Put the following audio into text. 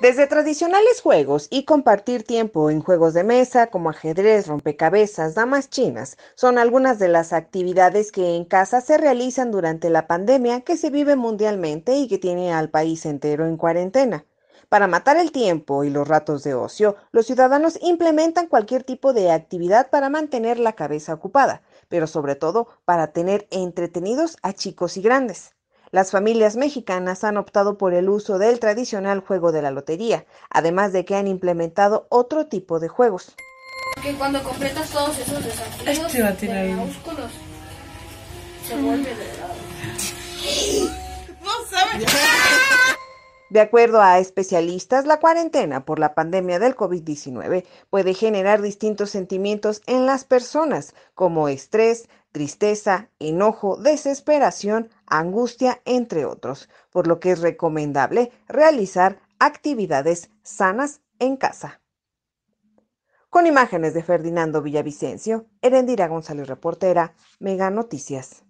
Desde tradicionales juegos y compartir tiempo en juegos de mesa como ajedrez, rompecabezas, damas chinas, son algunas de las actividades que en casa se realizan durante la pandemia que se vive mundialmente y que tiene al país entero en cuarentena. Para matar el tiempo y los ratos de ocio, los ciudadanos implementan cualquier tipo de actividad para mantener la cabeza ocupada, pero sobre todo para tener entretenidos a chicos y grandes. Las familias mexicanas han optado por el uso del tradicional juego de la lotería, además de que han implementado otro tipo de juegos. cuando completas todos esos desafíos este se vuelve de De acuerdo a especialistas, la cuarentena por la pandemia del COVID-19 puede generar distintos sentimientos en las personas, como estrés, tristeza, enojo, desesperación, angustia, entre otros, por lo que es recomendable realizar actividades sanas en casa. Con imágenes de Ferdinando Villavicencio, Erendira González Reportera, Mega Noticias.